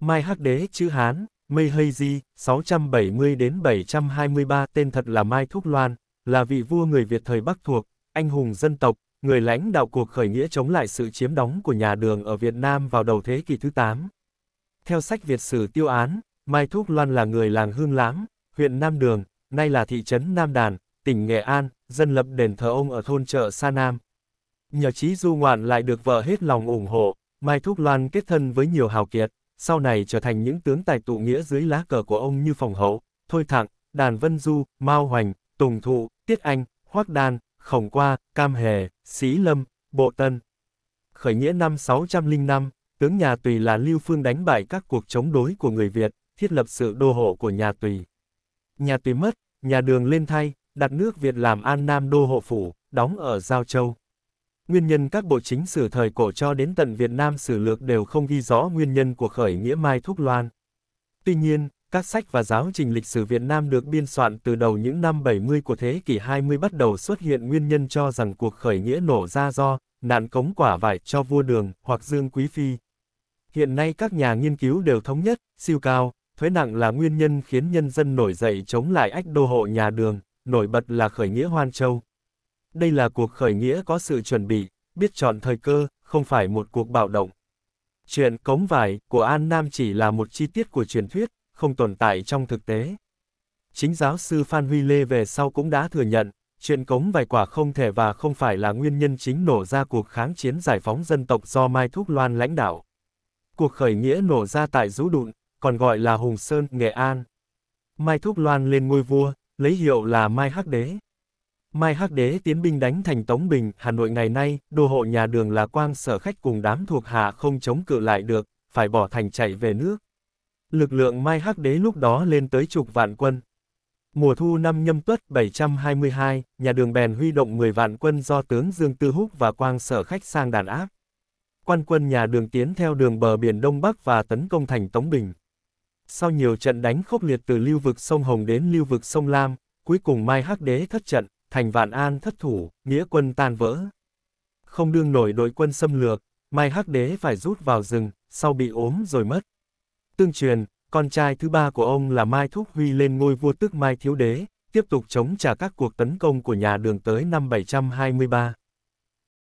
Mai Hắc Đế chữ Hán, Mây Hây Di, 670 đến 723 tên thật là Mai Thúc Loan, là vị vua người Việt thời Bắc thuộc, anh hùng dân tộc, người lãnh đạo cuộc khởi nghĩa chống lại sự chiếm đóng của nhà Đường ở Việt Nam vào đầu thế kỷ thứ 8. Theo sách Việt sử tiêu án, Mai Thúc Loan là người làng Hương Lãng, huyện Nam Đường, nay là thị trấn Nam Đàn, tỉnh Nghệ An, dân lập đền thờ ông ở thôn chợ Sa Nam. Nhờ trí du ngoạn lại được vợ hết lòng ủng hộ, Mai Thúc Loan kết thân với nhiều hào kiệt sau này trở thành những tướng tài tụ nghĩa dưới lá cờ của ông như Phòng Hậu, Thôi Thẳng, Đàn Vân Du, Mao Hoành, Tùng Thụ, Tiết Anh, Hoác Đan, Khổng Qua, Cam Hề, sĩ Lâm, Bộ Tân. Khởi nghĩa năm 605, tướng nhà Tùy là Lưu Phương đánh bại các cuộc chống đối của người Việt, thiết lập sự đô hộ của nhà Tùy. Nhà Tùy mất, nhà Đường lên thay, đặt nước Việt làm An Nam đô hộ phủ, đóng ở Giao Châu. Nguyên nhân các bộ chính sử thời cổ cho đến tận Việt Nam sử lược đều không ghi rõ nguyên nhân của khởi nghĩa Mai Thúc Loan. Tuy nhiên, các sách và giáo trình lịch sử Việt Nam được biên soạn từ đầu những năm 70 của thế kỷ 20 bắt đầu xuất hiện nguyên nhân cho rằng cuộc khởi nghĩa nổ ra do nạn cống quả vải cho vua đường hoặc dương quý phi. Hiện nay các nhà nghiên cứu đều thống nhất, siêu cao, thuế nặng là nguyên nhân khiến nhân dân nổi dậy chống lại ách đô hộ nhà đường, nổi bật là khởi nghĩa Hoan Châu. Đây là cuộc khởi nghĩa có sự chuẩn bị, biết chọn thời cơ, không phải một cuộc bạo động. Chuyện cống vải của An Nam chỉ là một chi tiết của truyền thuyết, không tồn tại trong thực tế. Chính giáo sư Phan Huy Lê về sau cũng đã thừa nhận, chuyện cống vải quả không thể và không phải là nguyên nhân chính nổ ra cuộc kháng chiến giải phóng dân tộc do Mai Thúc Loan lãnh đạo. Cuộc khởi nghĩa nổ ra tại Rú Đụn, còn gọi là Hùng Sơn, Nghệ An. Mai Thúc Loan lên ngôi vua, lấy hiệu là Mai Hắc Đế. Mai Hắc Đế tiến binh đánh thành Tống Bình, Hà Nội ngày nay, đô hộ nhà đường là quang sở khách cùng đám thuộc hạ không chống cự lại được, phải bỏ thành chạy về nước. Lực lượng Mai Hắc Đế lúc đó lên tới chục vạn quân. Mùa thu năm nhâm tuất 722, nhà đường bèn huy động 10 vạn quân do tướng Dương Tư Húc và quang sở khách sang đàn áp. Quan quân nhà đường tiến theo đường bờ biển Đông Bắc và tấn công thành Tống Bình. Sau nhiều trận đánh khốc liệt từ lưu vực sông Hồng đến lưu vực sông Lam, cuối cùng Mai Hắc Đế thất trận thành vạn an thất thủ, nghĩa quân tan vỡ. Không đương nổi đội quân xâm lược, Mai Hắc Đế phải rút vào rừng, sau bị ốm rồi mất. Tương truyền, con trai thứ ba của ông là Mai Thúc Huy lên ngôi vua tức Mai Thiếu Đế, tiếp tục chống trả các cuộc tấn công của nhà đường tới năm 723.